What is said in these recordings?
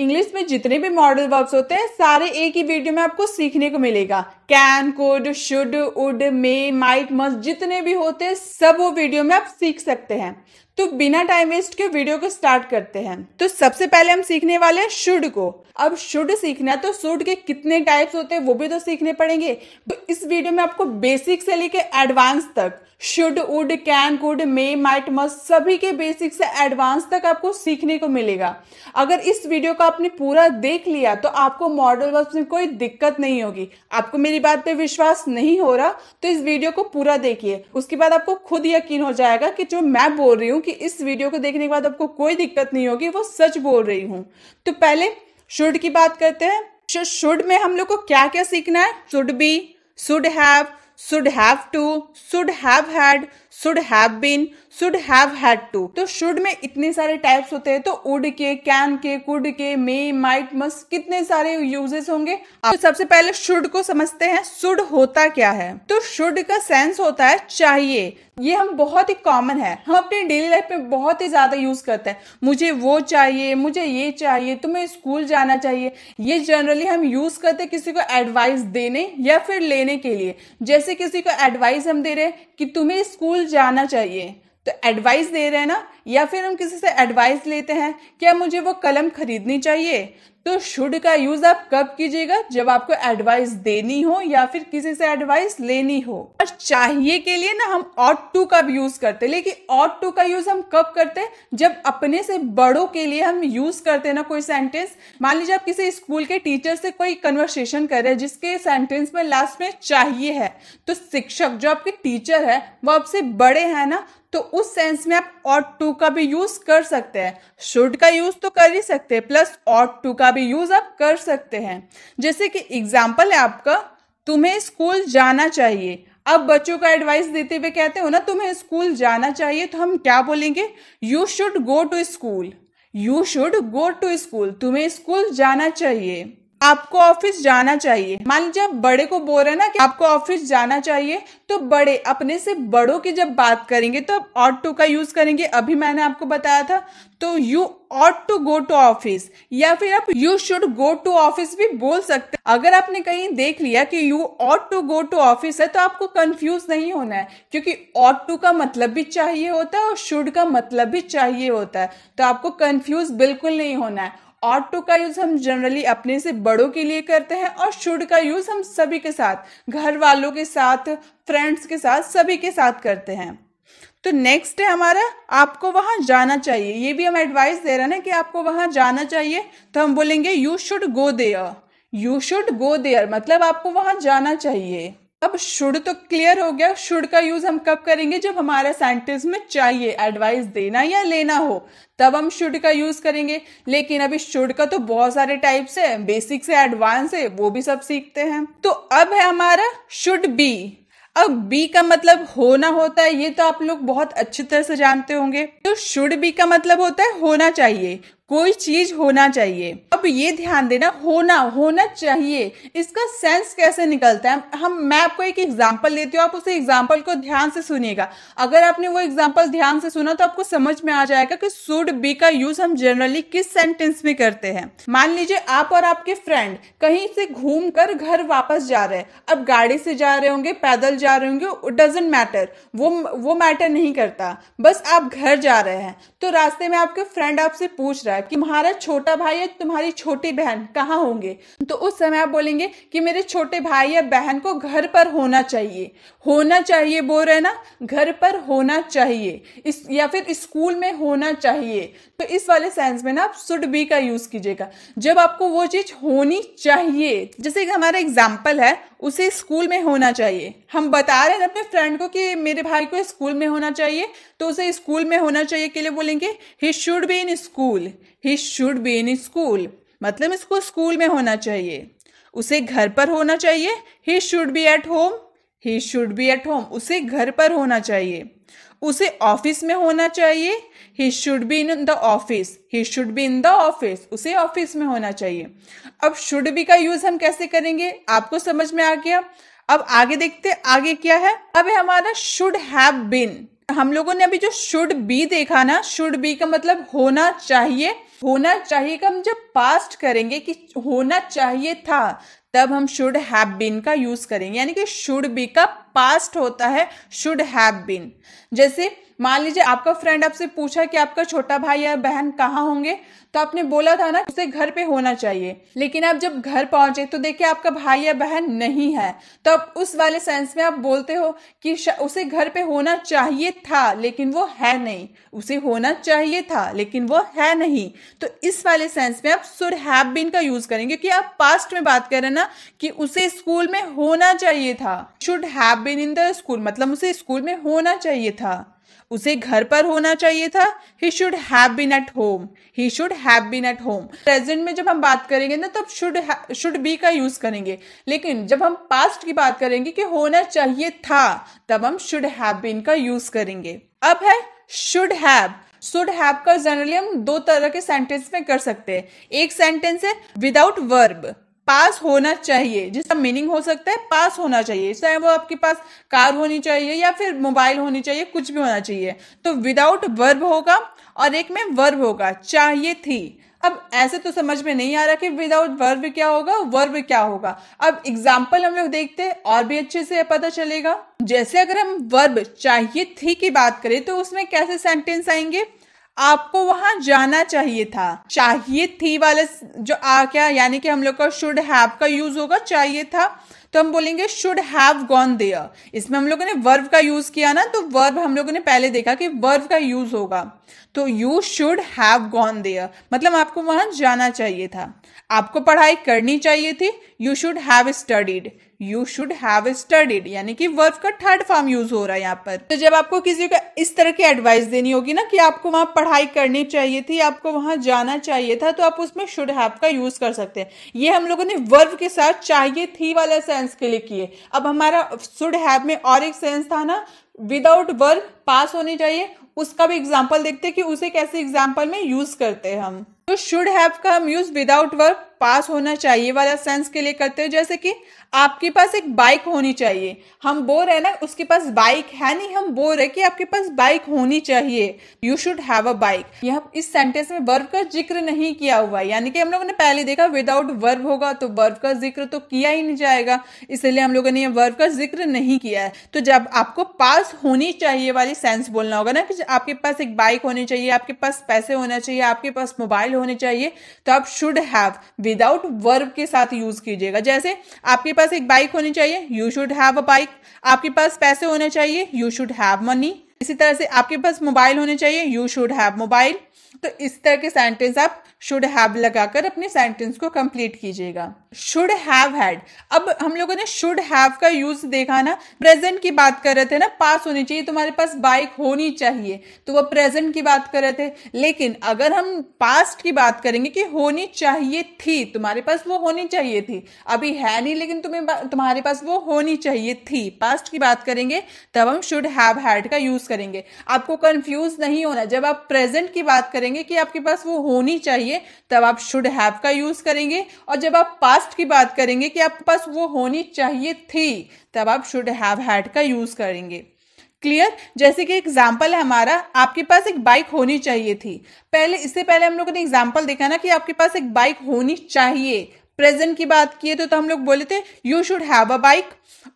English में जितने भी मॉडल वर्ब्स होते हैं सारे एक ही वीडियो में आपको सीखने को मिलेगा कैन कोड शुड उड मे माइट मस्ट जितने भी होते हैं सब वो वीडियो में आप सीख सकते हैं तो बिना टाइम वेस्ट के वीडियो को स्टार्ट करते हैं तो सबसे पहले हम सीखने वाले हैं शुड को अब शुड सीखना तो शुड के कितने टाइप्स होते हैं वो भी तो सीखने पड़ेंगे तो इस वीडियो में आपको बेसिक से लेके एडवांस तक should would can could may might must सभी के बेसिक से एडवांस तक आपको सीखने को मिलेगा अगर इस वीडियो को आपने पूरा देख लिया तो आपको मॉडल वर्ब्स में कोई दिक्कत नहीं होगी आपको मेरी मेरी बात पे विश्वास नहीं हो रहा तो इस वीडियो को पूरा देखिए उसके बाद आपको खुद यकीन हो जाएगा कि जो मैं बोल रही हूँ कि इस वीडियो को देखने के बाद आपको कोई दिक्कत नहीं होगी वो सच बोल रही हूँ तो पहले शुड की बात करते हैं शुड में हम लोग को क्या क्या सीखना है should be should have should have to should have had should have been should have had to तो शुड में इतने सारे टाइप्स होते हैं तो उड के कैन के कुड के मे माइट मस्ट कितने सारे यूजेस होंगे तो सबसे पहले शुड को समझते हैं शुड होता क्या है तो शुड का सेंस होता है चाहिए ये हम बहुत ही कॉमन है हम अपने डेली लाइफ में बहुत ही ज्यादा यूज करते हैं मुझे वो चाहिए मुझे ये चाहिए तुम्हें स्कूल जाना चाहिए ये जनरली हम यूज करते किसी को एडवाइस देने या फिर लेने के लिए जैसे किसी को एडवाइस हम दे रहे हैं कि तुम्हें स्कूल जाना चाहिए तो एडवाइस दे रहे हैं ना या फिर हम किसी से एडवाइस लेते हैं क्या मुझे वो कलम खरीदनी चाहिए तो शुड का यूज आप कब कीजिएगा जब आपको एडवाइस देनी हो या फिर किसी से एडवाइस लेनी हो और चाहिए के लिए ना हम ऑट टू का भी यूज करते हैं लेकिन ऑट टू का यूज हम कब करते हैं जब अपने से बड़ों के लिए हम यूज करते हैं ना कोई सेंटेंस मान लीजिए आप किसी स्कूल के टीचर से कोई कन्वर्सेशन कर रहे हैं जिसके सेंटेंस में लास्ट में चाहिए है तो शिक्षक जो आपके टीचर है वो आपसे बड़े हैं ना तो उस सेंस में आप ऑट टू का भी यूज कर सकते हैं शुड का यूज तो कर ही सकते हैं प्लस ऑट टू का का भी यूज़ आप कर सकते हैं जैसे कि एग्जाम्पल है आपका तुम्हें स्कूल जाना चाहिए अब बच्चों का एडवाइस देते हुए कहते हो ना तुम्हें स्कूल जाना चाहिए तो हम क्या बोलेंगे you should go to school you should go to school तुम्हें स्कूल जाना चाहिए आपको ऑफिस जाना चाहिए मान लीजिए आप बड़े को बोल रहे हैं ना कि आपको ऑफिस जाना चाहिए तो बड़े अपने से बड़ों की जब बात करेंगे तो ऑट टू का यूज करेंगे अभी मैंने आपको बताया था तो you ought to go to office या फिर आप you should go to office भी बोल सकते हैं अगर आपने कहीं देख लिया कि you ought to go to office है तो आपको कंफ्यूज नहीं होना है क्योंकि ऑट टू का मतलब भी चाहिए होता है और शुड का मतलब भी चाहिए होता है तो आपको कंफ्यूज बिल्कुल नहीं होना है ऑट टू का यूज हम जनरली अपने से बड़ों के लिए करते हैं और शुड का यूज हम सभी के साथ घर वालों के साथ फ्रेंड्स के साथ सभी के साथ करते हैं तो नेक्स्ट है हमारा आपको वहां जाना चाहिए ये भी हम एडवाइस दे रहे हैं ना कि आपको वहां जाना चाहिए तो हम बोलेंगे you should go there you should go there मतलब आपको वहां जाना चाहिए अब शुड तो क्लियर हो गया शुड का यूज हम कब करेंगे जब हमारा सेंटेंस में चाहिए एडवाइस देना या लेना हो तब हम शुड का यूज करेंगे लेकिन अभी शुड का तो बहुत सारे टाइप्स है बेसिक से एडवांस है वो भी सब सीखते हैं तो अब है हमारा शुड बी अब बी का मतलब होना होता है ये तो आप लोग बहुत अच्छी तरह से जानते होंगे तो शुड बी का मतलब होता है होना चाहिए कोई चीज होना चाहिए अब ये ध्यान देना होना होना चाहिए इसका सेंस कैसे निकलता है हम मैं आपको एक एग्जाम्पल देती हूँ आप उसे एग्जाम्पल को ध्यान से सुनिएगा अगर आपने वो एग्जाम्पल ध्यान से सुना तो आपको समझ में आ जाएगा कि सुड बी का यूज हम जनरली किस सेंटेंस में करते हैं मान लीजिए आप और आपके फ्रेंड कहीं से घूम कर घर वापस जा रहे हैं अब गाड़ी से जा रहे होंगे पैदल जा रहे होंगे डजेंट मैटर वो वो मैटर नहीं करता बस आप घर जा रहे हैं तो रास्ते में आपके फ्रेंड आपसे पूछ रहा है होगा कि तुम्हारा छोटा भाई या तुम्हारी छोटी बहन कहाँ होंगे तो उस समय आप बोलेंगे कि मेरे छोटे भाई या बहन को घर पर होना चाहिए होना चाहिए बोल रहे ना घर पर होना चाहिए इस या फिर स्कूल में होना चाहिए तो इस वाले सेंस में ना आप सुड बी का यूज कीजिएगा जब आपको वो चीज होनी चाहिए जैसे कि हमारा एग्जाम्पल है उसे स्कूल में होना चाहिए हम बता रहे हैं अपने फ्रेंड को कि मेरे भाई को स्कूल में होना चाहिए तो उसे स्कूल में होना चाहिए के लिए बोलेंगे he should be in school he should be in school मतलब इसको स्कूल में होना चाहिए उसे घर पर होना चाहिए he should be at home he should be at home उसे घर पर होना चाहिए उसे ऑफिस में होना चाहिए he should be in the office he should be in the office उसे ऑफिस में होना चाहिए अब शुड बी का यूज हम कैसे करेंगे आपको समझ में आ गया अब आगे देखते आगे क्या है अब है हमारा शुड हैव बीन हम लोगों ने अभी जो शुड बी देखा ना शुड बी का मतलब होना चाहिए होना चाहिए का हम जब पास्ट करेंगे कि होना चाहिए था तब हम शुड हैव बीन का यूज करेंगे यानी कि शुड बी का पास्ट होता है शुड हैव बीन जैसे मान लीजिए आपका फ्रेंड आपसे पूछा कि आपका छोटा भाई या बहन कहाँ होंगे तो आपने बोला था ना उसे घर पे होना चाहिए लेकिन आप जब घर पहुंचे तो देखिए आपका भाई या बहन नहीं है तो आप उस वाले सेंस में आप बोलते हो कि उसे घर पे होना चाहिए था लेकिन वो है नहीं उसे होना चाहिए था लेकिन वो है नहीं तो इस वाले सेंस में आप सुर हैव बीन का यूज करेंगे क्योंकि आप पास्ट में बात करें ना कि उसे स्कूल में होना चाहिए था should have been in the school मतलब उसे स्कूल में होना चाहिए था उसे घर पर होना चाहिए था he should have been at home he should have been at home present में जब हम बात करेंगे ना तब शुड शुड बी का यूज करेंगे लेकिन जब हम पास्ट की बात करेंगे कि होना चाहिए था तब हम शुड हैव बीन का यूज करेंगे अब है शुड हैव शुड हैव का जनरली हम दो तरह के सेंटेंस में कर सकते हैं एक सेंटेंस है विदाउट वर्ब पास होना चाहिए जिसका मीनिंग हो सकता है पास होना चाहिए चाहे वो आपके पास कार होनी चाहिए या फिर मोबाइल होनी चाहिए कुछ भी होना चाहिए तो विदाउट वर्ब होगा और एक में वर्ब होगा चाहिए थी अब ऐसे तो समझ में नहीं आ रहा कि विदाउट वर्ब क्या होगा वर्ब क्या होगा अब एग्जाम्पल हम लोग देखते हैं और भी अच्छे से पता चलेगा जैसे अगर हम वर्ब चाहिए थी की बात करें तो उसमें कैसे सेंटेंस आएंगे आपको वहां जाना चाहिए था चाहिए थी वाले जो आ क्या यानी कि हम लोग का शुड हैव का यूज होगा चाहिए था तो हम बोलेंगे शुड हैव गॉन देयर इसमें हम लोगों ने वर्ब का यूज किया ना तो वर्ब हम लोगों ने पहले देखा कि वर्ब का यूज होगा तो you should have gone there मतलब आपको वहां जाना चाहिए था आपको पढ़ाई करनी चाहिए थी you should have studied you should have studied यानी कि वर्ब का थर्ड फॉर्म यूज हो रहा है यहाँ पर तो जब आपको किसी को इस तरह की एडवाइस देनी होगी ना कि आपको वहां पढ़ाई करनी चाहिए थी आपको वहां जाना चाहिए था तो आप उसमें शुड हैव का यूज कर सकते हैं ये हम लोगों ने वर्ब के साथ चाहिए थी वाला सेंस के लिए किए अब हमारा शुड हैव में और एक सेंस था ना विदाउट वर्ब पास होनी चाहिए उसका भी एग्जाम्पल देखते हैं कि उसे कैसे एग्जाम्पल में यूज करते हैं हम तो शुड हैव का हम यूज विदाउट वर्ब पास होना चाहिए वाला सेंस के लिए करते हैं जैसे कि आपके पास एक बाइक होनी चाहिए हम बोर है ना उसके पास बाइक है नहीं हम बोर है कि आपके पास बाइक होनी चाहिए you should have a bike यह इस सेंटेंस में वर्ब का जिक्र नहीं किया हुआ यानी कि हम लोगों ने पहले देखा विदाउट वर्ब होगा तो वर्ब का जिक्र तो किया ही नहीं जाएगा इसलिए हम लोगों ने वर्ब का जिक्र नहीं किया है तो जब आपको पास होनी चाहिए वाली सेंस बोलना होगा ना कि आपके पास एक बाइक होनी चाहिए आपके पास पैसे होना चाहिए आपके पास मोबाइल होने चाहिए तो आप शुड हैव विदाउट वर्ब के साथ यूज कीजिएगा जैसे आपके पास एक बाइक होनी चाहिए you should have a bike आपके पास पैसे होने चाहिए यू शुड हैव मनी इसी तरह से आपके पास मोबाइल होने चाहिए यू शुड हैव मोबाइल तो इस तरह के सेंटेंस आप शुड हैव लगाकर अपने सेंटेंस को कंप्लीट कीजिएगा शुड हैव हैड अब हम लोगों ने शुड हैव का यूज देखा ना प्रेजेंट की बात कर रहे थे ना पास होनी चाहिए तुम्हारे पास बाइक होनी चाहिए तो वह प्रेजेंट की बात कर रहे थे लेकिन अगर हम पास्ट की बात करेंगे कि होनी चाहिए थी तुम्हारे पास वो होनी चाहिए थी अभी है नहीं लेकिन तुम्हें तुम्हारे पास वो होनी चाहिए थी पास्ट की बात करेंगे तब हम शुड हैव हैड का यूज करेंगे आपको कंफ्यूज नहीं होना जब आप प्रेजेंट की बात करेंगे कि आपके पास वो होनी चाहिए चाहिए तब आप शुड हैव का यूज़ करेंगे और जब आप पास्ट की बात करेंगे कि आपके पास वो होनी चाहिए थी तब आप शुड हैव हैड का यूज़ करेंगे क्लियर जैसे कि एग्जाम्पल है हमारा आपके पास एक बाइक होनी चाहिए थी पहले इससे पहले हम लोगों ने एग्जाम्पल देखा ना कि आपके पास एक बाइक होनी चाहिए प्रेजेंट की बात किए तो, तो हम लोग बोले थे you should have a bike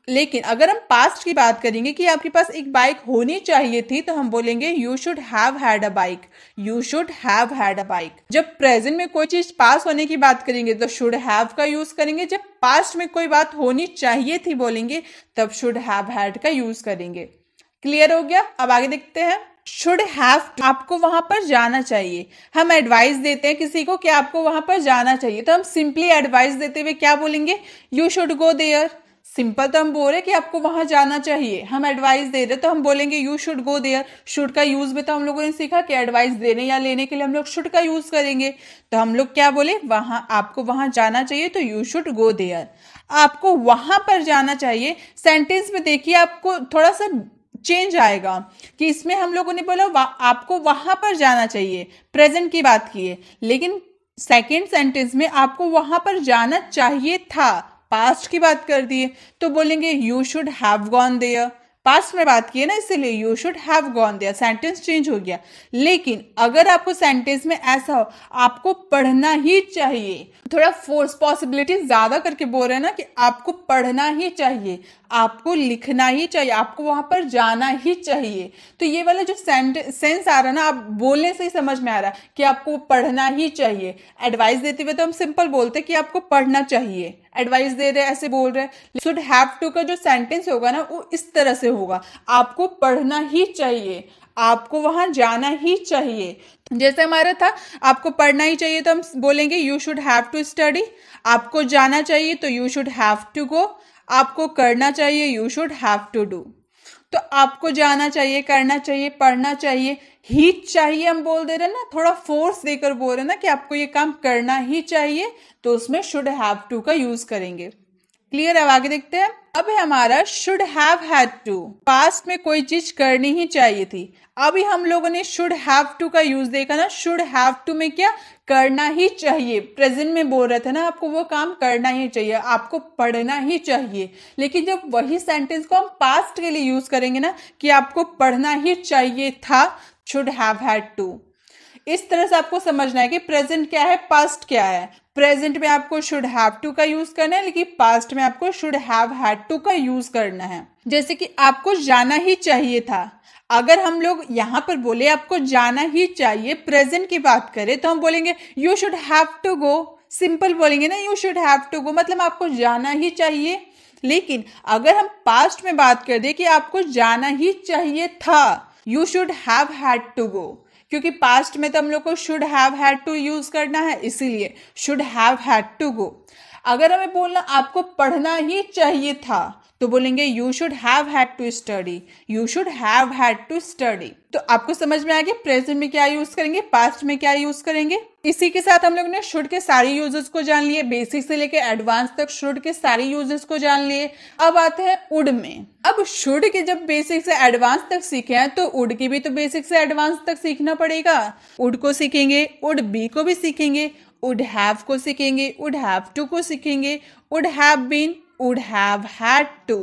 लेकिन अगर हम पास्ट की बात करेंगे कि आपके पास एक बाइक होनी चाहिए थी तो हम बोलेंगे you should have had a bike you should have had a bike जब प्रेजेंट में कोई चीज पास होने की बात करेंगे तो शुड हैव का यूज करेंगे जब पास्ट में कोई बात होनी चाहिए थी बोलेंगे तब शुड हैव हैड का यूज करेंगे क्लियर हो गया अब आगे देखते हैं शुड हैव आपको वहां पर जाना चाहिए हम एडवाइस देते हैं किसी को कि आपको वहां पर जाना चाहिए तो हम सिंपली एडवाइस देते हुए क्या बोलेंगे you should go there simple तो हम बोल रहे हैं कि आपको वहां जाना चाहिए हम एडवाइस दे रहे तो हम बोलेंगे you should go there should का यूज में तो हम लोगों ने सीखा कि एडवाइस देने या लेने के लिए हम लोग शुड का यूज करेंगे तो हम लोग क्या बोले वहां आपको वहां जाना चाहिए तो यू शुड गो देयर आपको वहां पर जाना चाहिए सेंटेंस में देखिए आपको थोड़ा सा चेंज आएगा कि इसमें हम लोगों ने बोला वा, आपको वहां पर जाना चाहिए प्रेजेंट की बात की है लेकिन सेकेंड सेंटेंस में आपको वहां पर जाना चाहिए था पास्ट की बात कर दिए तो बोलेंगे you should have gone there past में बात की है ना इसलिए यू शुड हैव गॉन दिया सेंटेंस चेंज हो गया लेकिन अगर आपको सेंटेंस में ऐसा हो आपको पढ़ना ही चाहिए थोड़ा फोर्स पॉसिबिलिटी ज्यादा करके बोल रहे हैं ना कि आपको पढ़ना ही चाहिए आपको लिखना ही चाहिए आपको वहां पर जाना ही चाहिए तो ये वाला जो सेंस आ रहा है ना आप बोलने से ही समझ में आ रहा है कि आपको पढ़ना ही चाहिए एडवाइस देते हुए तो हम सिंपल बोलते कि आपको पढ़ना चाहिए एडवाइस दे रहे हैं ऐसे बोल रहे हैं शुड हैव टू का जो सेंटेंस होगा ना वो इस तरह से होगा आपको पढ़ना ही चाहिए आपको वहां जाना ही चाहिए जैसे हमारा था आपको पढ़ना ही चाहिए तो हम बोलेंगे you should have to study आपको जाना चाहिए तो you should have to go आपको करना चाहिए you should have to do तो आपको जाना चाहिए करना चाहिए पढ़ना चाहिए हीट चाहिए हम बोल दे रहे ना थोड़ा फोर्स देकर बोल रहे ना कि आपको ये काम करना ही चाहिए तो उसमें शुड हैव टू का यूज करेंगे क्लियर अब आगे देखते हैं अब है हमारा should have had to past में कोई चीज करनी ही चाहिए थी अभी हम लोगों ने शुड हैव टू का यूज देखा ना शुड हैव टू में क्या करना ही चाहिए प्रेजेंट में बोल रहे थे ना आपको वो काम करना ही चाहिए आपको पढ़ना ही चाहिए लेकिन जब वही सेंटेंस को हम पास्ट के लिए यूज करेंगे ना कि आपको पढ़ना ही चाहिए था शुड हैव हैड टू इस तरह से आपको समझना है कि प्रेजेंट क्या है पास्ट क्या है प्रेजेंट में आपको शुड हैव टू का यूज करना है लेकिन पास्ट में आपको शुड हैव हैड टू का यूज करना है जैसे कि आपको जाना ही चाहिए था अगर हम लोग यहाँ पर बोले आपको जाना ही चाहिए प्रेजेंट की बात करें तो हम बोलेंगे you should have to go simple बोलेंगे ना you should have to go मतलब आपको जाना ही चाहिए लेकिन अगर हम पास्ट में बात कर दें कि आपको जाना ही चाहिए था you should have had to go क्योंकि पास्ट में तो हम लोग को should have had to use करना है इसीलिए should have had to go अगर हमें बोलना आपको पढ़ना ही चाहिए था तो बोलेंगे you should have had to study you should have had to study तो आपको समझ में आ गया प्रेजेंट में क्या यूज करेंगे पास्ट में क्या यूज करेंगे इसी के साथ हम लोग ने शुड के सारे यूजेस को जान लिए बेसिक से लेके एडवांस तक शुड के सारे यूजेस को जान लिए अब आते हैं उड में अब शुड के जब बेसिक से एडवांस तक सीखे हैं तो उड की भी तो बेसिक से एडवांस तक सीखना पड़ेगा उड को सीखेंगे उड बी को भी सीखेंगे उड हैव को सीखेंगे उड हैव टू को सीखेंगे would have been would have had to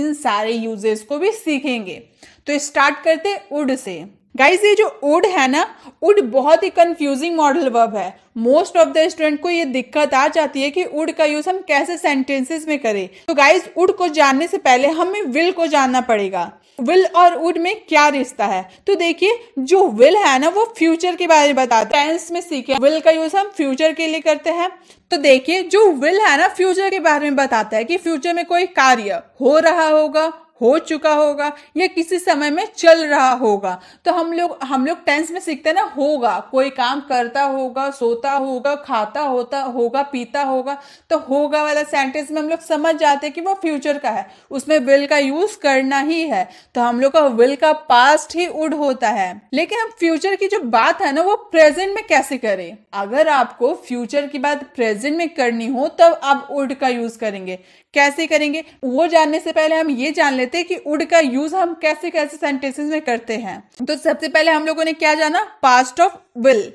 इन सारे यूजेस को भी सीखेंगे तो स्टार्ट करते उड से गाइज ये जो उड है ना उड बहुत ही कंफ्यूजिंग मॉडल वर्ब है मोस्ट ऑफ द स्टूडेंट को ये दिक्कत आ जाती है कि उड का यूज हम कैसे सेंटेंसेस में करें तो गाइज उड को जानने से पहले हमें विल को जानना पड़ेगा विल और उड में क्या रिश्ता है तो देखिए जो विल है ना वो फ्यूचर के बारे में बताता है टेंस में सीखे विल का यूज हम फ्यूचर के लिए करते हैं तो देखिए जो विल है ना फ्यूचर के बारे में बताता है कि फ्यूचर में कोई कार्य हो रहा होगा हो चुका होगा या किसी समय में चल रहा होगा तो हम लोग हम लोग टेंस में सीखते हैं ना होगा कोई काम करता होगा सोता होगा खाता होता होगा पीता होगा तो होगा वाला सेंटेंस में हम लोग समझ जाते हैं कि वो फ्यूचर का है उसमें विल का यूज करना ही है तो हम लोग का विल का पास्ट ही उड होता है लेकिन हम फ्यूचर की जो बात है ना वो प्रेजेंट में कैसे करें अगर आपको फ्यूचर की बात प्रेजेंट में करनी हो तब आप उड का यूज करेंगे कैसे करेंगे वो जानने से पहले हम ये जान लेते थे कि उड का यूज हम कैसे कैसे सेंटेंसेस में करते हैं तो सबसे पहले हम लोगों ने क्या जाना पास्ट ऑफ विल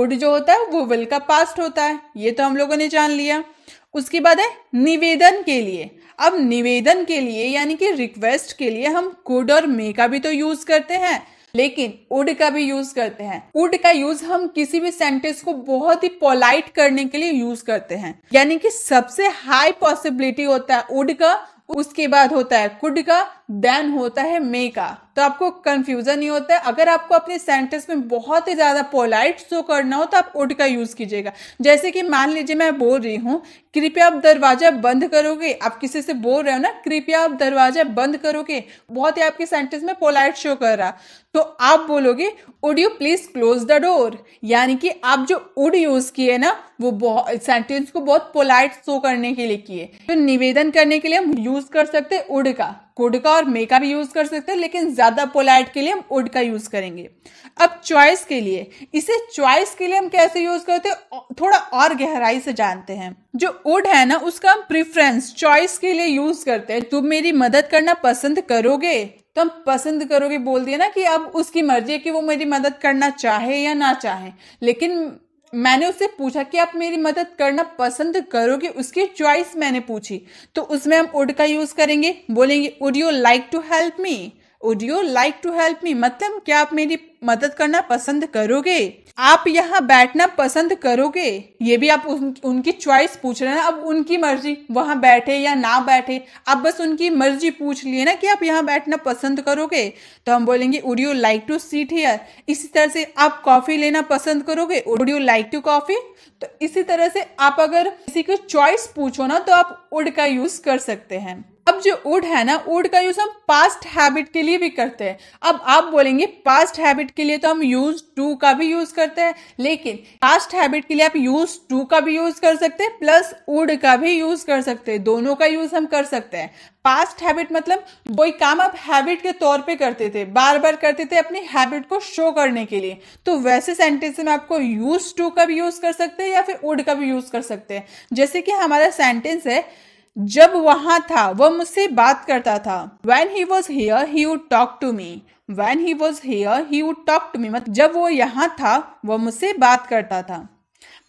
उड जो होता है वो विल का पास्ट होता है ये तो हम लोगों ने जान लिया उसके बाद है निवेदन के लिए अब निवेदन के लिए यानी कि रिक्वेस्ट के लिए हम कुड और मे का भी तो यूज करते हैं लेकिन उड का भी यूज करते हैं उड का यूज हम किसी भी सेंटेंस को बहुत ही पोलाइट करने के लिए यूज करते हैं यानी कि सबसे हाई पॉसिबिलिटी होता है उड का उसके बाद होता है कुड का देन होता है मे का तो आपको कंफ्यूजन नहीं होता है अगर आपको अपने सेंटेंस में बहुत ही ज़्यादा पोलाइट शो करना हो तो आप उड का यूज़ कीजिएगा जैसे कि मान लीजिए मैं बोल रही हूँ कृपया आप दरवाज़ा बंद करोगे आप किसी से बोल रहे हो ना कृपया आप दरवाज़ा बंद करोगे बहुत ही आपके सेंटेंस में पोलाइट शो कर रहा तो आप बोलोगे would you please close the door यानी कि आप जो उड यूज़ किए ना वो सेंटेंस को बहुत पोलाइट शो करने के लिए किए तो निवेदन करने के लिए हम यूज़ कर सकते उड का कुड का और मे का भी यूज कर सकते हैं लेकिन ज्यादा पोलाइट के लिए हम उड़ का यूज करेंगे अब चॉइस के लिए इसे चॉइस के लिए हम कैसे यूज करते हैं थोड़ा और गहराई से जानते हैं जो उड है ना उसका हम प्रिफरेंस चॉइस के लिए यूज करते हैं तुम मेरी मदद करना पसंद करोगे तो हम पसंद करोगे बोल दिया ना कि अब उसकी मर्जी है कि वो मेरी मदद करना चाहे या ना चाहे लेकिन मैंने उससे पूछा कि आप मेरी मदद करना पसंद करोगे उसकी चॉइस मैंने पूछी तो उसमें हम उड का यूज करेंगे बोलेंगे would you like to help me would you like to help me मतलब क्या आप मेरी मदद करना पसंद करोगे आप यहाँ बैठना पसंद करोगे ये भी आप उन, उनकी चॉइस पूछ रहे हैं अब उनकी मर्जी वहाँ बैठे या ना बैठे आप बस उनकी मर्जी पूछ लिए ना कि आप यहाँ बैठना पसंद करोगे तो हम बोलेंगे would you like to seat here इसी तरह से आप कॉफ़ी लेना पसंद करोगे would you like to coffee तो इसी तरह से आप अगर किसी को चॉइस पूछो ना तो आप उड का यूज़ कर सकते हैं अब जो वुड है ना वुड का यूज़ हम पास्ट हैबिट के लिए भी करते हैं अब आप बोलेंगे पास्ट हैबिट के लिए तो हम यूज टू का भी यूज़ करते हैं लेकिन पास्ट हैबिट के लिए आप यूज टू का भी यूज़ कर सकते हैं प्लस वुड का भी यूज़ कर सकते हैं दोनों का यूज़ हम कर सकते हैं पास्ट हैबिट मतलब कोई काम आप हैबिट के तौर पे करते थे बार बार करते थे अपनी हैबिट को शो करने के लिए तो वैसे सेंटेंस में आपको यूज टू का भी यूज़ कर सकते हैं या फिर उड का भी यूज़ कर सकते हैं जैसे कि हमारा सेंटेंस है जब वहां था वह मुझसे बात करता था when he was here he would talk to me when he was here he would talk to me मतलब जब वो यहाँ था वह मुझसे बात करता था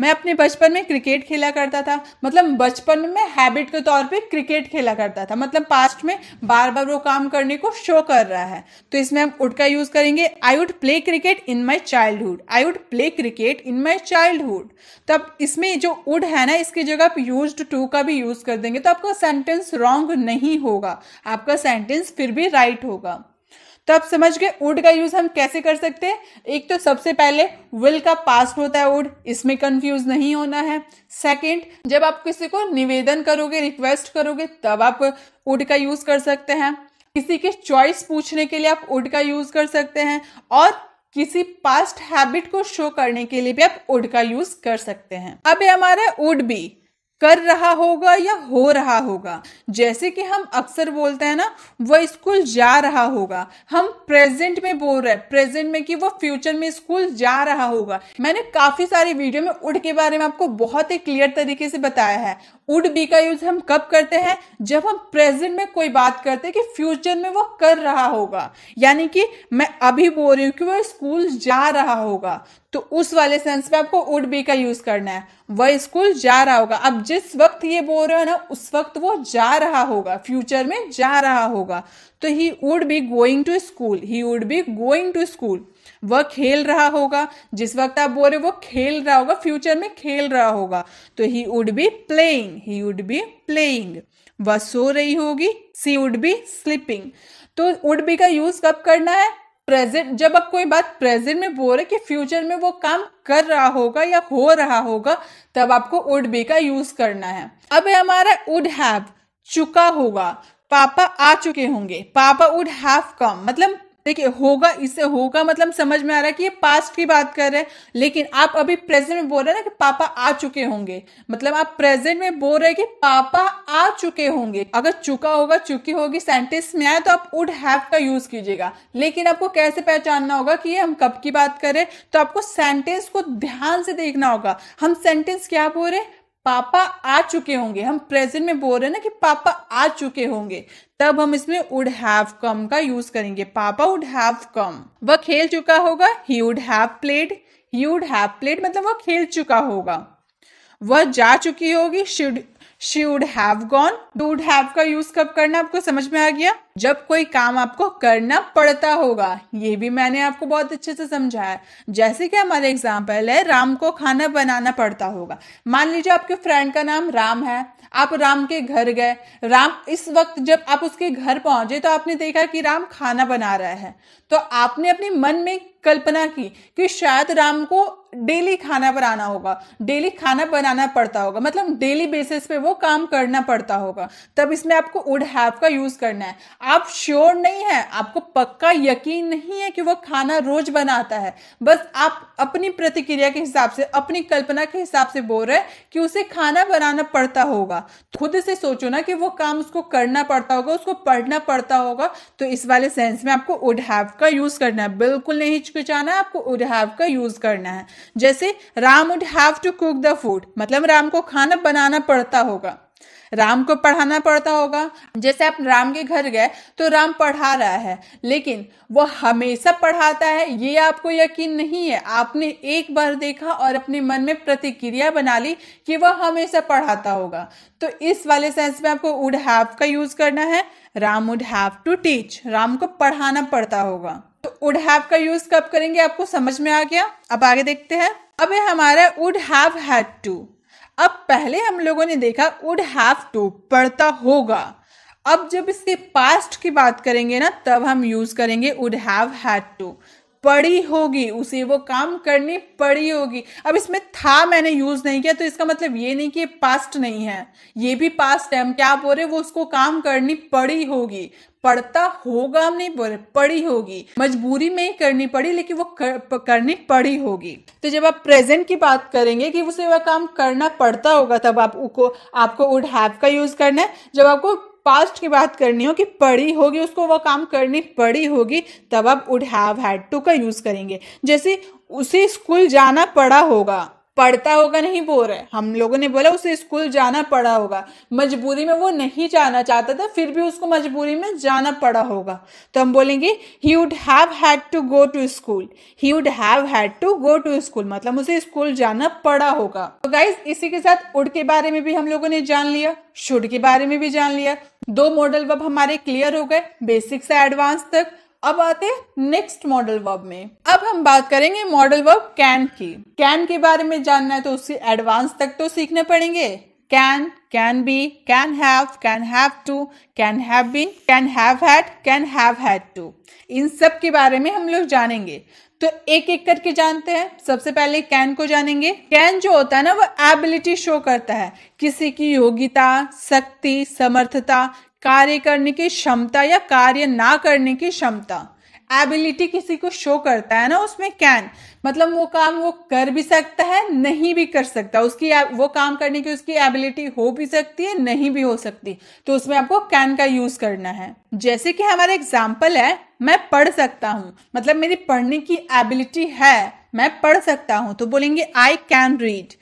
मैं अपने बचपन में क्रिकेट खेला करता था मतलब बचपन में मैं हैबिट के तौर पे क्रिकेट खेला करता था मतलब पास्ट में बार बार वो काम करने को शो कर रहा है तो इसमें हम उड का यूज करेंगे I would play cricket in my childhood I would play cricket in my childhood तो अब इसमें जो उड है ना इसकी जगह आप यूज टू का भी यूज कर देंगे तो आपका सेंटेंस रॉन्ग नहीं होगा आपका सेंटेंस फिर भी राइट होगा तो आप समझ गए उड का यूज़ हम कैसे कर सकते हैं एक तो सबसे पहले विल का पास्ट होता है उड इसमें कंफ्यूज नहीं होना है सेकंड जब आप किसी को निवेदन करोगे रिक्वेस्ट करोगे तब आप उड का यूज़ कर सकते हैं किसी के चॉइस पूछने के लिए आप उड का यूज़ कर सकते हैं और किसी पास्ट हैबिट को शो करने के लिए भी आप उड का यूज कर सकते हैं अब हमारा उड बी कर रहा होगा या हो रहा होगा जैसे कि हम अक्सर बोलते हैं ना वह स्कूल जा रहा होगा हम प्रेजेंट में बोल रहे हैं प्रेजेंट में कि वह फ्यूचर में स्कूल जा रहा होगा मैंने काफी सारी वीडियो में उड़ के बारे में आपको बहुत ही क्लियर तरीके से बताया है उड बी का यूज हम कब करते हैं जब हम प्रेजेंट में कोई बात करते हैं कि फ्यूचर में वो कर रहा होगा यानी कि मैं अभी बोल रही हूँ कि वो स्कूल जा रहा होगा तो उस वाले सेंस में आपको उड बी का यूज करना है वह स्कूल जा रहा होगा अब जिस वक्त ये बोल रहे हो ना उस वक्त वो जा रहा होगा फ्यूचर में जा रहा होगा तो he would be going to school he would be going to school वह खेल रहा होगा जिस वक्त आप बोल रहे हो वो खेल रहा होगा फ्यूचर में खेल रहा होगा तो he would be playing he would be playing वह सो रही होगी सी वुड बी स्लीपिंग तो वुड बी का यूज कब करना है प्रेजेंट जब आप कोई बात प्रेजेंट में बोल रहे कि फ्यूचर में वो काम कर रहा होगा या हो रहा होगा तब आपको उड बी का यूज करना है अब है हमारा उड हैव चुका होगा पापा आ चुके होंगे पापा वुड हैव कम मतलब देखिए होगा इसे होगा मतलब समझ में आ रहा है कि ये पास्ट की बात कर रहे हैं लेकिन आप अभी प्रेजेंट में बोल रहे हैं ना कि पापा आ चुके होंगे मतलब आप प्रेजेंट में बोल रहे हैं कि पापा आ चुके होंगे अगर चुका होगा चुकी होगी सेंटेंस में आए तो आप वुड हैव का यूज कीजिएगा लेकिन आपको कैसे पहचानना होगा कि ये हम कब की बात करें तो आपको सेंटेंस को ध्यान से देखना होगा हम सेंटेंस क्या बोल रहे हैं पापा आ चुके होंगे हम प्रेजेंट में बोल रहे हैं ना कि पापा आ चुके होंगे तब हम इसमें वुड हैव कम का यूज करेंगे पापा वुड हैव कम वह खेल चुका होगा he would have played he would have played मतलब वह खेल चुका होगा वह जा चुकी होगी should she would have gone would have का यूज कब करना आपको समझ में आ गया जब कोई काम आपको करना पड़ता होगा ये भी मैंने आपको बहुत अच्छे से समझाया जैसे कि हमारे एग्जाम्पल है राम को खाना बनाना पड़ता होगा मान लीजिए आपके फ्रेंड का नाम राम है आप राम के घर गए राम इस वक्त जब आप उसके घर पहुंचे तो आपने देखा कि राम खाना बना रहा है तो आपने अपने मन में कल्पना की कि शायद राम को डेली खाना बनाना होगा डेली खाना बनाना पड़ता होगा मतलब डेली बेसिस पे वो काम करना पड़ता होगा तब इसमें आपको वुड हैव का यूज करना है आप श्योर नहीं है आपको पक्का यकीन नहीं है कि वो खाना रोज बनाता है बस आप अपनी प्रतिक्रिया के हिसाब से अपनी कल्पना के हिसाब से बोल रहे कि उसे खाना बनाना पड़ता होगा खुद से सोचो ना कि वो काम उसको करना पड़ता होगा उसको पढ़ना पड़ता होगा तो इस वाले सेंस में आपको वुड हैव का यूज करना है बिल्कुल नहीं बचाना है आपको वुड हैव का यूज करना है जैसे Ram would have to cook the food मतलब राम को खाना बनाना पड़ता होगा राम को पढ़ाना पड़ता होगा जैसे आप राम के घर गए तो राम पढ़ा रहा है लेकिन वो हमेशा पढ़ाता है ये आपको यकीन नहीं है आपने एक बार देखा और अपने मन में प्रतिक्रिया बना ली कि वह हमेशा पढ़ाता होगा तो इस वाले सेंस में आपको वुड हैव का यूज करना है Ram would have to teach Ram को पढ़ाना पड़ता होगा तो वुड हैव का यूज कब करेंगे आपको समझ में आ गया अब आगे देखते हैं अब है हमारा वुड हैव हैड टू अब पहले हम लोगों ने देखा वुड हैव टू पढ़ता होगा अब जब इसके पास्ट की बात करेंगे ना तब हम यूज करेंगे वुड हैव हैड टू पड़ी होगी उसे वो काम करनी पड़ी होगी अब इसमें था मैंने यूज नहीं किया तो इसका मतलब ये नहीं कि ये पास्ट नहीं है ये भी पास्ट है हम क्या बोल रहे वो उसको काम करनी पड़ी होगी पढ़ता होगा हमने पढ़ी होगी मजबूरी में ही करनी पड़ी लेकिन वो कर, करनी पड़ी होगी तो जब आप प्रेजेंट की बात करेंगे कि उसे वह काम करना पड़ता होगा तब आप उको, आपको वुड हैव का यूज करना है जब आपको पास्ट की बात करनी हो कि पड़ी होगी उसको वह काम करनी पड़ी होगी तब आप वुड हैव हैड टू का यूज करेंगे जैसे उसे स्कूल जाना पड़ा होगा पढ़ता होगा नहीं बोल रहे हम लोगों ने बोला उसे स्कूल जाना पड़ा होगा मजबूरी में वो नहीं जाना चाहता था फिर भी उसको मजबूरी में जाना पड़ा होगा तो हम बोलेंगे he would have had to go to school he would have had to go to school मतलब उसे स्कूल जाना पड़ा होगा तो गाइज इसी के साथ उड़ के बारे में भी हम लोगों ने जान लिया शुड के बारे में भी जान लिया दो मॉडल वर्ब हमारे क्लियर हो गए बेसिक से एडवांस तक अब आते नेक्स्ट मॉडल वर्ब में अब हम बात करेंगे मॉडल वर्ब कैन की कैन के बारे में जानना है तो उससे एडवांस तक तो सीखने पड़ेंगे can can be can have can have to can have been can have had can have had to इन सब के बारे में हम लोग जानेंगे तो एक एक करके जानते हैं सबसे पहले कैन को जानेंगे कैन जो होता है ना वो एबिलिटी शो करता है किसी की योग्यता शक्ति समर्थता कार्य करने की क्षमता या कार्य ना करने की क्षमता एबिलिटी किसी को शो करता है ना उसमें कैन मतलब वो काम वो कर भी सकता है नहीं भी कर सकता उसकी वो काम करने की उसकी एबिलिटी हो भी सकती है नहीं भी हो सकती तो उसमें आपको कैन का यूज करना है जैसे कि हमारा एग्जाम्पल है मैं पढ़ सकता हूँ मतलब मेरी पढ़ने की एबिलिटी है मैं पढ़ सकता हूँ तो बोलेंगे I can read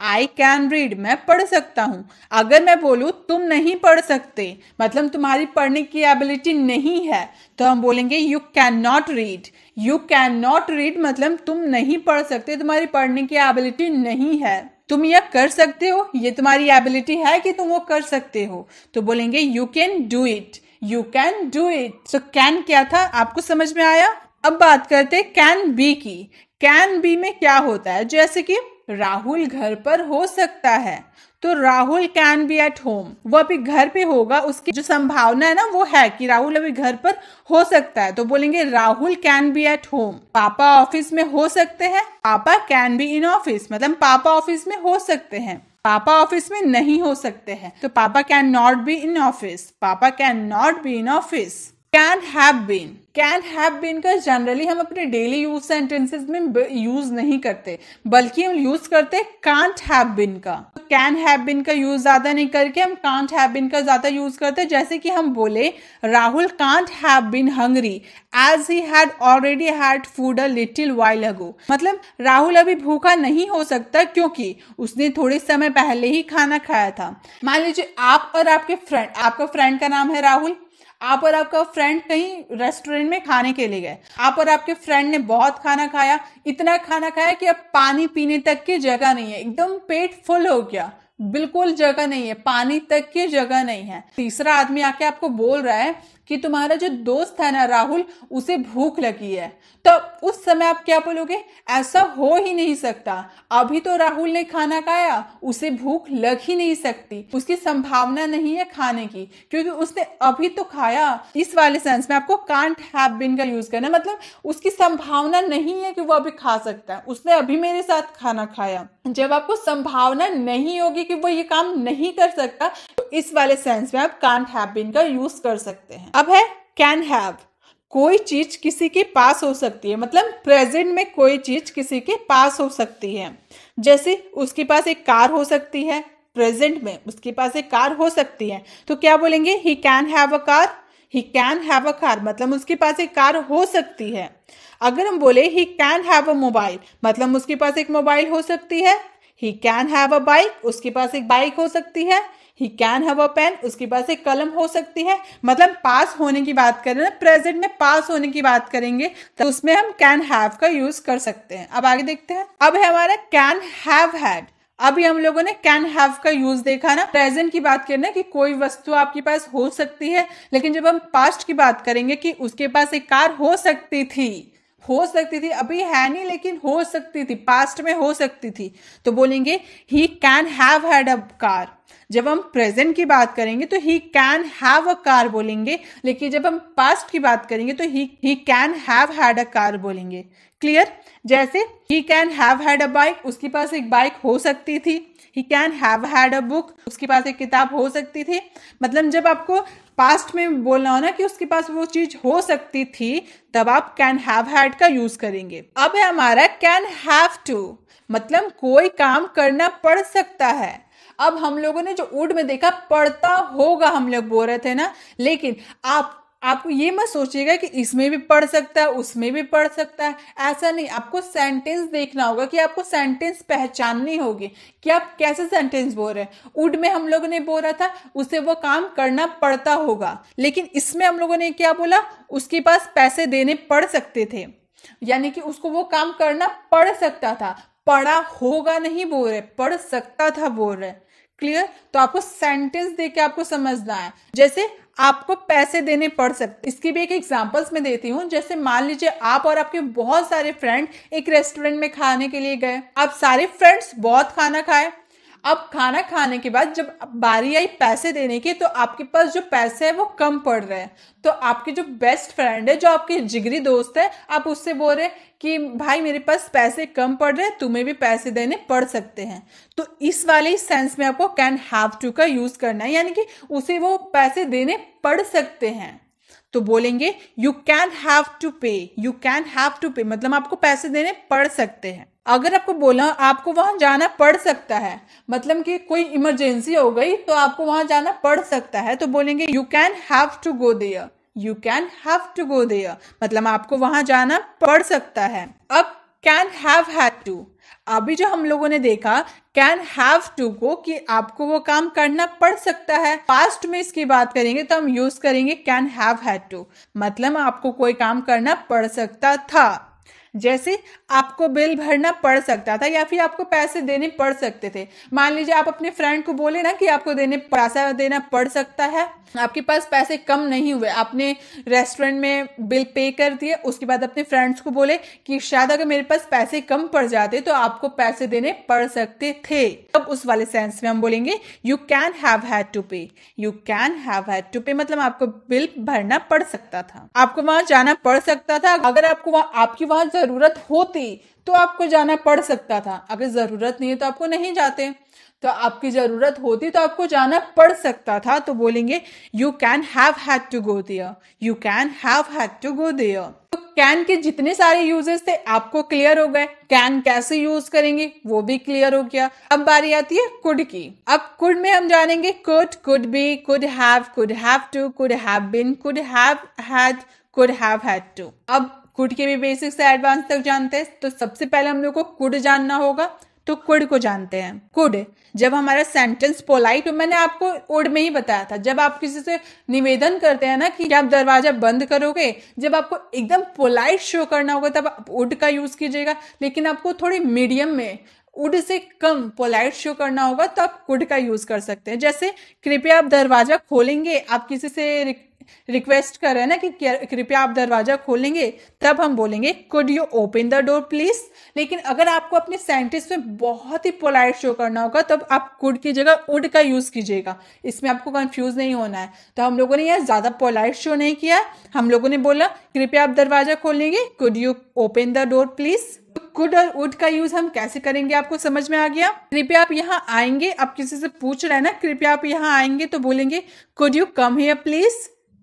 I can read मैं पढ़ सकता हूँ अगर मैं बोलूँ तुम नहीं पढ़ सकते मतलब तुम्हारी पढ़ने की एबिलिटी नहीं है तो हम बोलेंगे you cannot read you cannot read मतलब तुम नहीं पढ़ सकते तुम्हारी पढ़ने की एबिलिटी नहीं है तुम यह कर सकते हो ये तुम्हारी एबिलिटी है कि तुम वो कर सकते हो तो बोलेंगे you can do it you can do it so can क्या था आपको समझ में आया अब बात करते कैन बी की कैन बी में क्या होता है जैसे कि राहुल घर पर हो सकता है तो Rahul can be at home वो अभी घर पे होगा उसकी जो संभावना है ना वो है कि राहुल अभी घर पर हो सकता है तो बोलेंगे Rahul can be at home पापा ऑफिस में हो सकते हैं पापा कैन बी इन ऑफिस मतलब पापा ऑफिस में हो सकते हैं पापा ऑफिस में नहीं हो सकते हैं तो पापा cannot be in office पापा cannot be in office can have been can have been का जनरली हम अपने डेली यूज सेंटेंसेस में यूज नहीं करते बल्कि हम यूज करते कांट हैव बीन का कैन हैव बीन का यूज ज्यादा नहीं करके हम कांट हैव बीन का ज्यादा यूज करते जैसे कि हम बोले Rahul can't have been hungry as he had already had food a little while ago मतलब राहुल अभी भूखा नहीं हो सकता क्योंकि उसने थोड़े समय पहले ही खाना खाया था मान लीजिए आप और आपके फ्रेंड आपका फ्रेंड का नाम है राहुल आप और आपका फ्रेंड कहीं रेस्टोरेंट में खाने के लिए गए आप और आपके फ्रेंड ने बहुत खाना खाया इतना खाना खाया कि अब पानी पीने तक की जगह नहीं है एकदम पेट फुल हो गया बिल्कुल जगह नहीं है पानी तक की जगह नहीं है तीसरा आदमी आके आपको बोल रहा है कि तुम्हारा जो दोस्त है ना राहुल उसे भूख लगी है तो उस समय आप क्या बोलोगे ऐसा हो ही नहीं सकता अभी तो राहुल ने खाना खाया उसे भूख लग ही नहीं सकती उसकी संभावना नहीं है खाने की क्योंकि उसने अभी तो खाया इस वाले सेंस में आपको कांट हैव बिन का यूज करना मतलब उसकी संभावना नहीं है कि वो अभी खा सकता है उसने अभी मेरे साथ खाना खाया जब आपको संभावना नहीं होगी कि वो ये काम नहीं कर सकता तो इस वाले सेंस में आप कांट हैव बिन का यूज कर सकते हैं अब है कैन हैव कोई चीज किसी के पास हो सकती है मतलब प्रेजेंट में कोई चीज किसी के पास हो सकती है जैसे उसके पास एक कार हो सकती है प्रेजेंट में उसके पास एक कार हो सकती है तो क्या बोलेंगे he can have a car he can have a car मतलब उसके पास एक कार हो सकती है अगर हम बोले he can have a mobile मतलब उसके पास एक मोबाइल हो सकती है he can have a bike उसके पास एक बाइक हो सकती है he can have a pen उसके पास एक कलम हो सकती है मतलब पास होने की बात करें हैं प्रेजेंट में पास होने की बात करेंगे तो उसमें हम कैन हैव का यूज कर सकते हैं अब आगे देखते हैं अब है हमारा कैन हैव हैड अभी हम लोगों ने कैन हैव का यूज देखा ना प्रेजेंट की बात करना कि कोई वस्तु आपके पास हो सकती है लेकिन जब हम पास्ट की बात करेंगे कि उसके पास एक कार हो सकती थी हो सकती थी अभी है नहीं लेकिन हो सकती थी पास्ट में हो सकती थी तो बोलेंगे he can have had a car जब हम प्रेजेंट की बात करेंगे तो he can have a car बोलेंगे लेकिन जब हम पास्ट की बात करेंगे तो he he can have had a car बोलेंगे क्लियर जैसे he can have had a bike उसके पास एक बाइक हो सकती थी he can have had a book उसके पास एक किताब हो सकती थी मतलब जब आपको पास्ट में बोलना हो ना कि उसके पास वो चीज हो सकती थी तब आप कैन हैव हैड का यूज करेंगे अब है हमारा कैन हैव टू मतलब कोई काम करना पड़ सकता है अब हम लोगों ने जो ऊट में देखा पढ़ता होगा हम लोग बोल रहे थे ना लेकिन आप आपको ये मत सोचिएगा कि इसमें भी पढ़ सकता है उसमें भी पढ़ सकता है ऐसा नहीं आपको सेंटेंस देखना होगा कि आपको सेंटेंस पहचाननी होगी कि आप कैसे सेंटेंस बोल रहे हैं उड में हम लोगों ने बोला था उसे वो काम करना पड़ता होगा लेकिन इसमें हम लोगों ने क्या बोला उसके पास पैसे देने पड़ सकते थे यानी कि उसको वो काम करना पड़ सकता था पढ़ा होगा नहीं बोल रहे पढ़ सकता था बोल रहे क्लियर तो आपको सेंटेंस दे के आपको समझना है जैसे आपको पैसे देने पड़ सकते इसकी भी एक एग्जांपल्स मैं देती हूँ जैसे मान लीजिए आप और आपके बहुत सारे फ्रेंड एक रेस्टोरेंट में खाने के लिए गए आप सारे फ्रेंड्स बहुत खाना खाए अब खाना खाने के बाद जब बारी आई पैसे देने की तो आपके पास जो पैसे है वो कम पड़ रहे हैं तो आपके जो बेस्ट फ्रेंड है जो आपके जिगरी दोस्त है आप उससे बोल रहे हैं कि भाई मेरे पास पैसे कम पड़ रहे हैं तुम्हें भी पैसे देने पड़ सकते हैं तो इस वाले सेंस में आपको कैन हैव टू का यूज़ करना है यानी कि उसे वो पैसे देने पड़ सकते हैं तो बोलेंगे you can have to pay you can have to pay मतलब आपको पैसे देने पड़ सकते हैं अगर आपको बोला आपको वहां जाना पड़ सकता है मतलब कि कोई इमरजेंसी हो गई तो आपको वहां जाना पड़ सकता है तो बोलेंगे you can have to go there you can have to go there मतलब आपको वहां जाना पड़ सकता है अब कैन हैव हैड टू अभी जो हम लोगों ने देखा कैन हैव टू को कि आपको वो काम करना पड़ सकता है पास्ट में इसकी बात करेंगे तो हम यूज करेंगे कैन हैव हैड टू मतलब आपको कोई काम करना पड़ सकता था जैसे आपको बिल भरना पड़ सकता था या फिर आपको पैसे देने पड़ सकते थे मान लीजिए आप अपने फ्रेंड को बोले ना कि आपको देने पैसा देना पड़ सकता है आपके पास पैसे कम नहीं हुए आपने रेस्टोरेंट में बिल पे कर दिए उसके बाद अपने फ्रेंड्स को बोले कि शायद अगर मेरे पास पैसे कम पड़ जाते तो आपको पैसे देने पड़ सकते थे तब उस वाले सेंस में हम बोलेंगे you can have had to pay you can have had to pay मतलब आपको बिल भरना पड़ सकता था आपको वहां जाना पड़ सकता था अगर आपको वहां आपकी वहां ज़रूरत होती तो आपको जाना पड़ सकता था अगर ज़रूरत नहीं है तो आपको नहीं जाते तो आपकी ज़रूरत होती तो आपको जाना पड़ सकता था तो बोलेंगे you can have had to go there you can have had to go there तो कैन के जितने सारे यूजेस थे आपको क्लियर हो गए कैन कैसे यूज करेंगे वो भी क्लियर हो गया अब बारी आती है कुड की अब कुड में हम जानेंगे could could be could have could have to could have been could have had could have had to अब कुड के भी बेसिक से एडवांस तक जानते हैं तो सबसे पहले हम लोग को कुड जानना होगा तो कुड को जानते हैं कुड जब हमारा सेंटेंस पोलाइट मैंने आपको ओड में ही बताया था जब आप किसी से निवेदन करते हैं ना कि आप दरवाजा बंद करोगे जब आपको एकदम पोलाइट शो करना होगा तब आप उड का यूज कीजिएगा लेकिन आपको थोड़ी मीडियम में उड से कम पोलाइट शो करना होगा तो आप कुड का यूज कर सकते हैं जैसे कृपया आप दरवाजा खोलेंगे आप किसी से रिक्वेस्ट कर रहे हैं ना कि कृपया आप दरवाजा खोलेंगे तब हम बोलेंगे could you open the door please लेकिन अगर आपको अपने साइंटिस्ट में बहुत ही पोलाइट शो करना होगा तब आप कुड की जगह उड का यूज कीजिएगा इसमें आपको कंफ्यूज नहीं होना है तो हम लोगों ने यह ज्यादा पोलाइट शो नहीं किया हम लोगों ने बोला कृपया आप दरवाजा खोलेंगे could you open the door please could और उड का यूज हम कैसे करेंगे आपको समझ में आ गया कृपया आप यहाँ आएंगे आप किसी से पूछ रहे हैं ना कृपया आप यहाँ आएंगे तो बोलेंगे could you come here please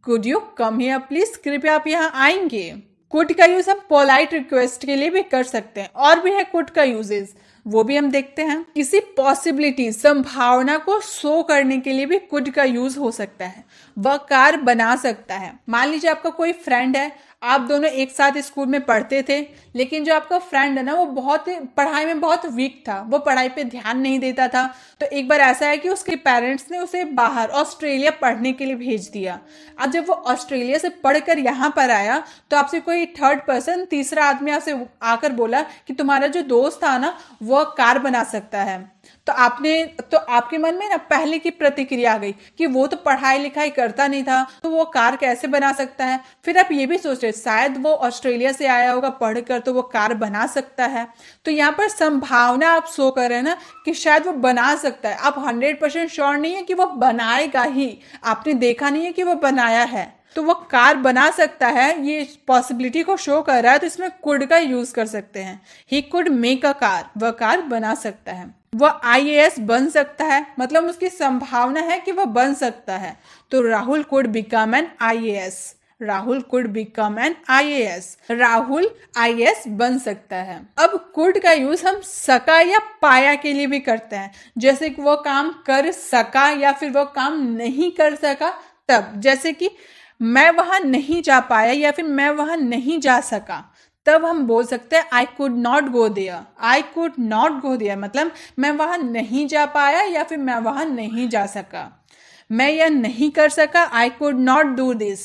could you come here please कृपया आप यहाँ आएंगे कुट का यूज हम पोलाइट रिक्वेस्ट के लिए भी कर सकते हैं और भी है कुट का यूजेज वो भी हम देखते हैं किसी पॉसिबिलिटी संभावना को शो करने के लिए भी कुट का यूज हो सकता है वह कार बना सकता है मान लीजिए आपका कोई फ्रेंड है आप दोनों एक साथ स्कूल में पढ़ते थे लेकिन जो आपका फ्रेंड है ना वो बहुत पढ़ाई में बहुत वीक था वो पढ़ाई पे ध्यान नहीं देता था तो एक बार ऐसा है कि उसके पेरेंट्स ने उसे बाहर ऑस्ट्रेलिया पढ़ने के लिए भेज दिया अब जब वो ऑस्ट्रेलिया से पढ़कर यहाँ पर आया तो आपसे कोई थर्ड पर्सन तीसरा आदमी आपसे आकर बोला कि तुम्हारा जो दोस्त था ना वह कार बना सकता है तो आपने तो आपके मन में ना पहले की प्रतिक्रिया आ गई कि वो तो पढ़ाई लिखाई करता नहीं था तो वो कार कैसे बना सकता है फिर आप ये भी सोच रहे शायद वो ऑस्ट्रेलिया से आया होगा पढ़कर तो वो कार बना सकता है तो यहाँ पर संभावना आप शो कर रहे हैं ना कि शायद वो बना सकता है आप हंड्रेड परसेंट श्योर नहीं है कि वो बनाएगा ही आपने देखा नहीं है कि वो बनाया है तो वो कार बना सकता है ये पॉसिबिलिटी को शो कर रहा है तो इसमें कुड का यूज कर सकते हैं he could make a car वह कार बना सकता है वह आईएएस बन सकता है मतलब उसकी संभावना है कि वह बन सकता है तो Rahul could become an IAS Rahul could become an IAS Rahul IAS बन सकता है अब कुड का यूज हम सका या पाया के लिए भी करते हैं जैसे कि वह काम कर सका या फिर वह काम नहीं कर सका तब जैसे कि मैं वहां नहीं जा पाया या फिर मैं वहां नहीं जा सका तब हम बोल सकते हैं I could not go there I could not go there मतलब मैं वहां नहीं जा पाया या फिर मैं वहां नहीं जा सका मैं यह नहीं कर सका I could not do this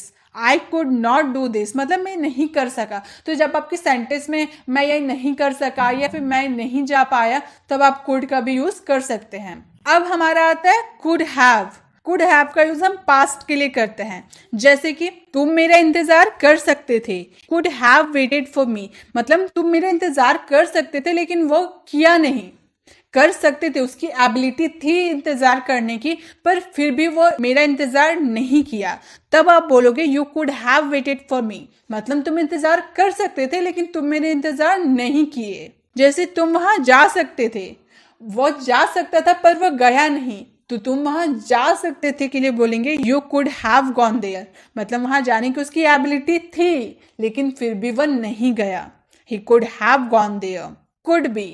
I could not do this मतलब मैं नहीं कर सका तो जब आपके सेंटेंस में मैं यह नहीं कर सका या फिर मैं नहीं जा पाया तब आप कुड का भी यूज कर सकते हैं अब हमारा आता है कुड हैव कुड हैव का यूज हम पास्ट के लिए करते हैं जैसे कि तुम मेरा इंतजार कर सकते थे could have waited for me मतलब तुम मेरा इंतजार कर सकते थे लेकिन वो किया नहीं कर सकते थे उसकी एबिलिटी थी इंतजार करने की पर फिर भी वो मेरा इंतजार नहीं किया तब आप बोलोगे you could have waited for me मतलब तुम इंतजार कर सकते थे लेकिन तुम मेरे इंतजार नहीं किए जैसे तुम वहां जा सकते थे वो जा सकता था पर वो गया नहीं तो तुम वहां जा सकते थे के लिए बोलेंगे you could have gone there मतलब वहां जाने की उसकी एबिलिटी थी लेकिन फिर भी वह नहीं गया he could have gone there could be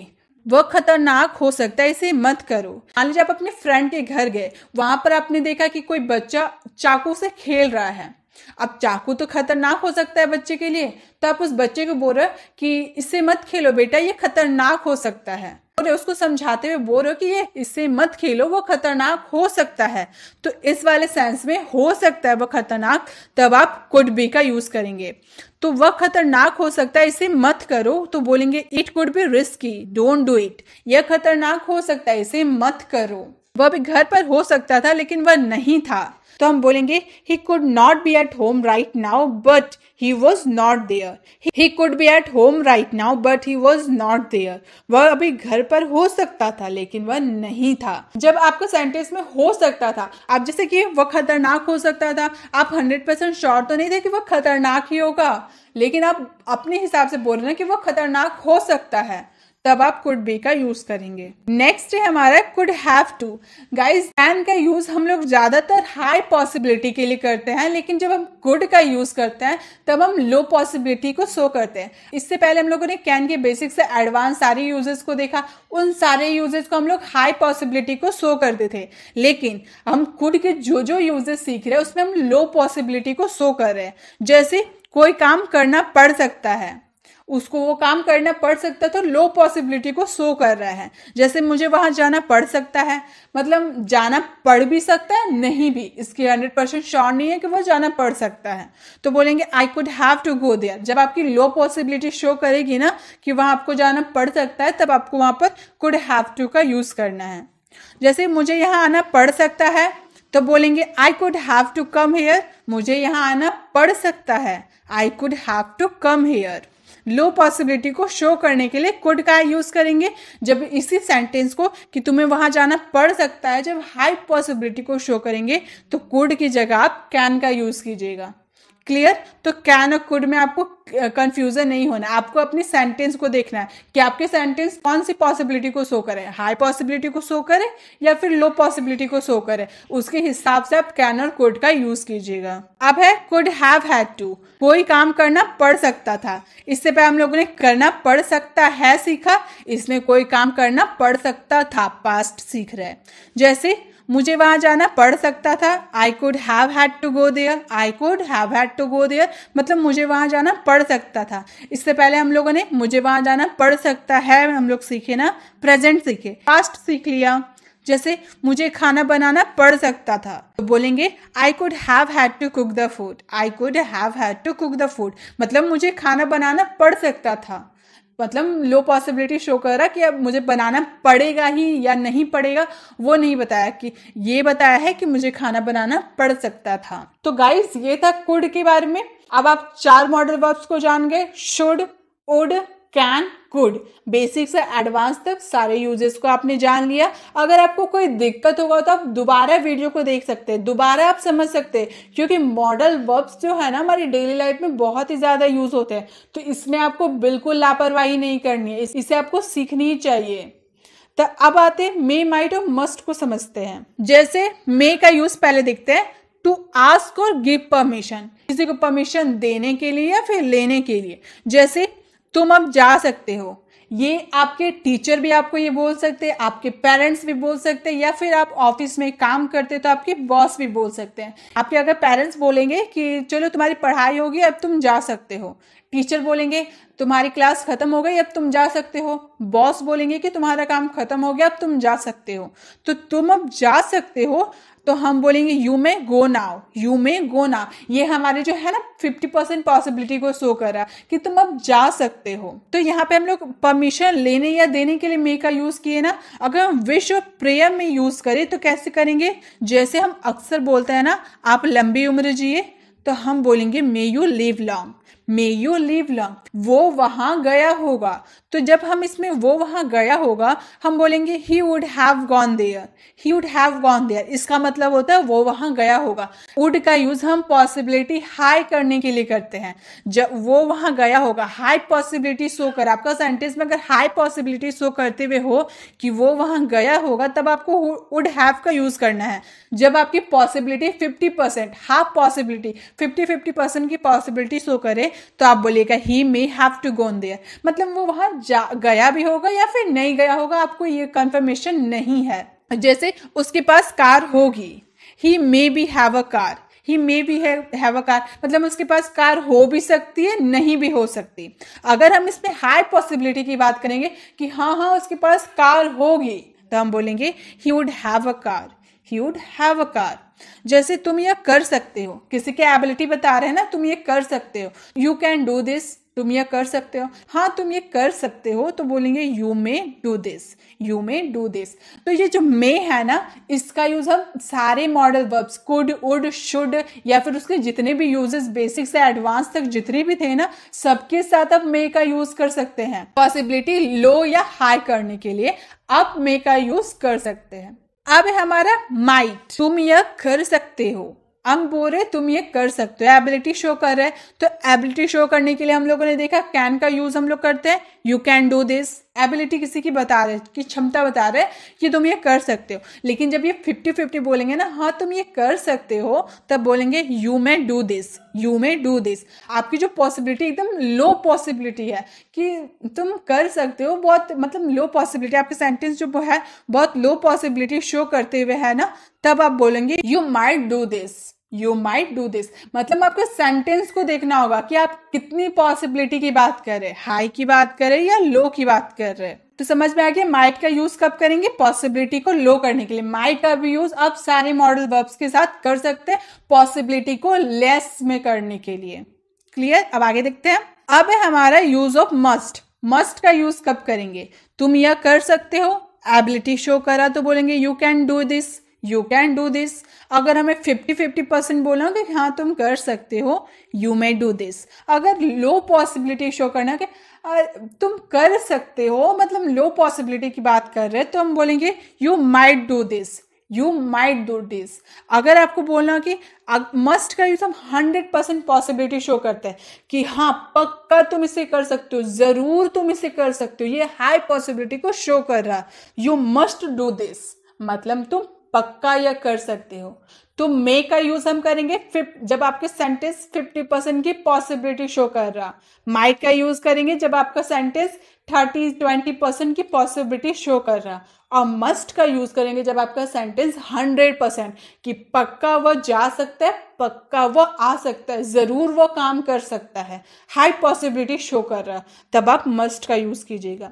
वह खतरनाक हो सकता है इसे मत करो मान लीजिए आप अपने फ्रेंड के घर गए वहां पर आपने देखा कि कोई बच्चा चाकू से खेल रहा है अब चाकू तो खतरनाक हो सकता है बच्चे के लिए तो आप उस बच्चे को बोल रहे कि इससे मत खेलो बेटा ये खतरनाक हो सकता है और उसको समझाते हुए बोल रहे हो कि ये इससे मत खेलो वो खतरनाक हो सकता है तो इस वाले सेंस में हो सकता है वो खतरनाक तब आप कुड बी का यूज करेंगे तो वह खतरनाक हो सकता है इसे मत करो तो बोलेंगे it could be risky don't do it यह खतरनाक हो सकता है इसे मत करो वह भी घर पर हो सकता था लेकिन वह नहीं था तो हम बोलेंगे he could not be at home right now but he was not there he could be at home right now but he was not there वह अभी घर पर हो सकता था लेकिन वह नहीं था जब आपका सेंटेंस में हो सकता था आप जैसे कि वह खतरनाक हो सकता था आप हंड्रेड परसेंट श्योर तो नहीं थे कि वह खतरनाक ही होगा लेकिन आप अपने हिसाब से बोल रहे हैं कि वह खतरनाक हो सकता है तब आप कुड बी का यूज करेंगे नेक्स्ट है हमारा could have to guys can का यूज हम लोग ज्यादातर हाई पॉसिबिलिटी के लिए करते हैं लेकिन जब हम कुड का यूज करते हैं तब हम लो पॉसिबिलिटी को शो करते हैं इससे पहले हम लोगों ने कैन के बेसिक से एडवांस सारे यूजेस को देखा उन सारे यूजेस को हम लोग हाई पॉसिबिलिटी को शो करते थे लेकिन हम कुड के जो जो यूजेस सीख रहे हैं उसमें हम लो पॉसिबिलिटी को शो कर रहे हैं जैसे कोई काम करना पड़ सकता है उसको वो काम करना पड़ सकता तो लो पॉसिबिलिटी को शो कर रहा है जैसे मुझे वहां जाना पड़ सकता है मतलब जाना पड़ भी सकता है नहीं भी इसकी हंड्रेड परसेंट श्योर नहीं है कि वो जाना पड़ सकता है तो बोलेंगे I could have to go there जब आपकी लो पॉसिबिलिटी शो करेगी ना कि वहां आपको जाना पड़ सकता है तब आपको वहां पर कुड हैव टू का यूज़ करना है जैसे मुझे यहाँ आना पड़ सकता है तो बोलेंगे I could have to come here मुझे यहाँ आना पड़ सकता है I could have to come here low possibility को शो करने के लिए कुड का यूज़ करेंगे जब इसी सेंटेंस को कि तुम्हें वहां जाना पड़ सकता है जब हाई पॉसिबिलिटी को शो करेंगे तो कुड की जगह आप कैन का यूज़ कीजिएगा क्लियर तो कैन और कुड में आपको कंफ्यूजन नहीं होना आपको अपने सेंटेंस को देखना है कि आपके सेंटेंस कौन सी पॉसिबिलिटी को शो करें हाई पॉसिबिलिटी को शो करें या फिर लो पॉसिबिलिटी को शो करें उसके हिसाब से आप कैनर कोड का यूज कीजिएगा अब है कुड हैव हैड टू कोई काम करना पड़ सकता था इससे पहले हम लोगों ने करना पड़ सकता है सीखा इसमें कोई काम करना पड़ सकता था पास्ट सीख रहे जैसे मुझे वहां जाना पड़ सकता था I could have had to go there I could have had to go there मतलब मुझे वहां जाना पड़ सकता था इससे पहले हम लोगों ने मुझे वहां जाना पड़ सकता है हम लोग सीखे ना प्रेजेंट सीखे पास्ट सीख लिया जैसे मुझे खाना बनाना पड़ सकता था तो बोलेंगे I could have had to cook the food I could have had to cook the food मतलब मुझे खाना बनाना पड़ सकता था मतलब लो पॉसिबिलिटी शो कर रहा कि अब मुझे बनाना पड़ेगा ही या नहीं पड़ेगा वो नहीं बताया कि ये बताया है कि मुझे खाना बनाना पड़ सकता था तो गाइस ये था कुड के बारे में अब आप चार मॉडल वर्ब्स को जान गए should would can could basic से एडवांस तक सारे यूजेस को आपने जान लिया अगर आपको कोई दिक्कत होगा तो आप दोबारा वीडियो को देख सकते हैं दोबारा आप समझ सकते हैं क्योंकि मॉडल वर्ब्स जो है ना हमारी डेली लाइफ में बहुत ही ज़्यादा यूज होते हैं तो इसमें आपको बिल्कुल लापरवाही नहीं करनी है इसे आपको सीखनी ही चाहिए तो अब आते हैं मे माइट और मस्ट को समझते हैं जैसे मे का यूज पहले देखते हैं टू आस्क और गिव परमिशन किसी को परमिशन देने के लिए या फिर लेने के लिए जैसे तुम अब जा सकते हो ये आपके टीचर भी आपको ये बोल सकते हैं आपके पेरेंट्स भी बोल सकते हैं या फिर आप ऑफिस में काम करते तो आपके बॉस भी बोल सकते हैं आपके अगर पेरेंट्स बोलेंगे कि चलो तुम्हारी पढ़ाई होगी अब तुम जा सकते हो टीचर बोलेंगे तुम्हारी क्लास खत्म हो गई अब तुम जा सकते हो बॉस बोलेंगे कि तुम्हारा काम खत्म हो गया अब तुम जा सकते हो तो तुम अब जा सकते हो तो हम बोलेंगे you may go now you may go now ये हमारे जो है ना फिफ्टी परसेंट पॉसिबिलिटी को शो कर रहा कि तुम अब जा सकते हो तो यहाँ पे हम लोग परमिशन लेने या देने के लिए मे का यूज किए ना अगर हम विश और प्रेयर में यूज करें तो कैसे करेंगे जैसे हम अक्सर बोलते हैं ना आप लंबी उम्र जिए तो हम बोलेंगे may you live long may you live long वो वहां गया होगा तो जब हम इसमें वो वहां गया होगा हम बोलेंगे he would have gone there he would have gone there इसका मतलब होता है वो वहां गया होगा वुड का यूज हम पॉसिबिलिटी हाई करने के लिए करते हैं जब वो वहां गया होगा हाई पॉसिबिलिटी शो कर आपका सेंटेंस में अगर हाई पॉसिबिलिटी शो करते हुए हो कि वो वहां गया होगा तब आपको वुड हैव का यूज करना है जब आपकी possibility fifty percent half possibility fifty fifty percent की पॉसिबिलिटी शो करे तो आप बोलिएगा he may have to gone there मतलब वो वहां जा गया भी होगा या फिर नहीं गया होगा आपको ये कंफर्मेशन नहीं है जैसे उसके पास कार होगी he may be have a car he may be have a car मतलब उसके पास कार हो भी सकती है नहीं भी हो सकती अगर हम इसमें हाई पॉसिबिलिटी की बात करेंगे कि हाँ हाँ उसके पास कार होगी तो हम बोलेंगे he would have a car he would have a car जैसे तुम यह कर सकते हो किसी के एबिलिटी बता रहे हैं ना तुम ये कर सकते हो यू कैन डू दिस तुम यह कर सकते हो हाँ तुम ये कर सकते हो तो बोलेंगे you may do this you may do this तो ये जो मे है ना इसका यूज हम सारे model verbs could would should या फिर उसके जितने भी यूजेस बेसिक से एडवांस तक जितने भी थे ना सबके साथ आप मे का यूज कर सकते हैं पॉसिबिलिटी लो या हाई करने के लिए आप मे का यूज कर सकते हैं अब है हमारा माइट तुम यह कर सकते हो अंग बोल रहे तुम ये कर सकते हो एबिलिटी शो कर रहे हैं तो एबिलिटी शो करने के लिए हम लोगों ने देखा कैन का यूज हम लोग करते हैं you can do this ability किसी की बता रहे कि क्षमता बता रहे कि तुम ये कर सकते हो लेकिन जब ये फिफ्टी फिफ्टी बोलेंगे ना हाँ तुम ये कर सकते हो तब बोलेंगे you may do this you may do this आपकी जो पॉसिबिलिटी एकदम लो पॉसिबिलिटी है कि तुम कर सकते हो बहुत मतलब लो पॉसिबिलिटी आपके सेंटेंस जो है बहुत लो पॉसिबिलिटी शो करते हुए है ना तब आप बोलेंगे you might do this you might do this मतलब आपको सेंटेंस को देखना होगा कि आप कितनी पॉसिबिलिटी की बात कर रहे हैं हाई की बात कर रहे हैं या लो की बात कर रहे हैं तो समझ में आ गया माइट का यूज कब करेंगे पॉसिबिलिटी को लो करने के लिए माइट का भी यूज आप सारे मॉडल वर्ब्स के साथ कर सकते हैं पॉसिबिलिटी को लेस में करने के लिए क्लियर अब आगे देखते हैं अब है हमारा यूज ऑफ मस्ट मस्ट का यूज कब करेंगे तुम यह कर सकते हो एबिलिटी शो करा तो बोलेंगे you can do this you can do this अगर हमें फिफ्टी फिफ्टी परसेंट बोलना हो कि हाँ तुम कर सकते हो यू मे डू दिस अगर लो पॉसिबिलिटी शो करना कि तुम कर सकते हो मतलब लो पॉसिबिलिटी की बात कर रहे हैं तो हम बोलेंगे you might do this you might do this अगर आपको बोलना कि मस्ट का यूज हम हंड्रेड परसेंट पॉसिबिलिटी शो करते हैं कि हाँ पक्का तुम इसे कर सकते हो ज़रूर तुम इसे कर सकते हो ये हाई पॉसिबिलिटी को शो कर रहा यू मस्ट डू दिस मतलब तुम पक्का यह कर सकते हो तो मे का यूज हम करेंगे जब आपके सेंटेंस फिफ्टी परसेंट की पॉसिबिलिटी शो कर रहा माइट का यूज करेंगे जब आपका सेंटेंस थर्टी ट्वेंटी परसेंट की पॉसिबिलिटी शो कर रहा और मस्ट का यूज करेंगे जब आपका सेंटेंस हंड्रेड परसेंट कि पक्का वह जा सकता है पक्का वह आ सकता है जरूर वह काम कर सकता है हाई पॉसिबिलिटी शो कर रहा तब आप मस्ट का यूज कीजिएगा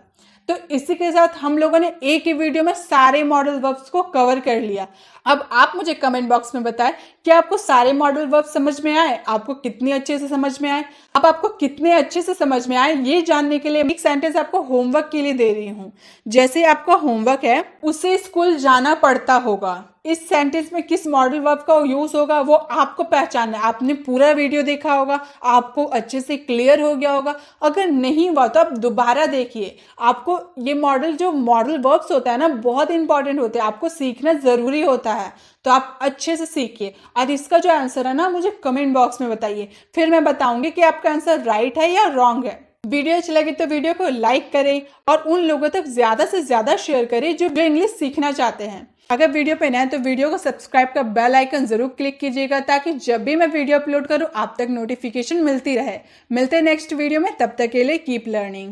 तो इसी के साथ हम लोगों ने एक ही वीडियो में सारे मॉडल वर्ब्स को कवर कर लिया अब आप मुझे कमेंट बॉक्स में बताएं कि आपको सारे मॉडल वर्ब समझ में आए आपको कितने अच्छे से समझ में आए अब आपको कितने अच्छे से समझ में आए ये जानने के लिए एक सेंटेंस आपको होमवर्क के लिए दे रही हूँ जैसे आपका होमवर्क है उसे स्कूल जाना पड़ता होगा इस सेंटेंस में किस मॉडल वर्ब का यूज़ होगा वो आपको पहचानना है आपने पूरा वीडियो देखा होगा आपको अच्छे से क्लियर हो गया होगा अगर नहीं हुआ तो आप दोबारा देखिए आपको ये मॉडल जो मॉडल वर्ब्स होता है ना बहुत इंपॉर्टेंट होते हैं आपको सीखना ज़रूरी होता है तो आप अच्छे से सीखिए और इसका जो आंसर है ना मुझे कमेंट बॉक्स में बताइए फिर मैं बताऊंगी कि आपका आंसर राइट है या रॉन्ग है वीडियो अच्छी लगी तो वीडियो को लाइक करें और उन लोगों तक ज़्यादा से ज़्यादा शेयर करें जो इंग्लिश सीखना चाहते हैं अगर वीडियो पे नए तो वीडियो को सब्सक्राइब कर बेल आइकन जरूर क्लिक कीजिएगा ताकि जब भी मैं वीडियो अपलोड करूँ आप तक नोटिफिकेशन मिलती रहे मिलते नेक्स्ट वीडियो में तब तक के लिए कीप लर्निंग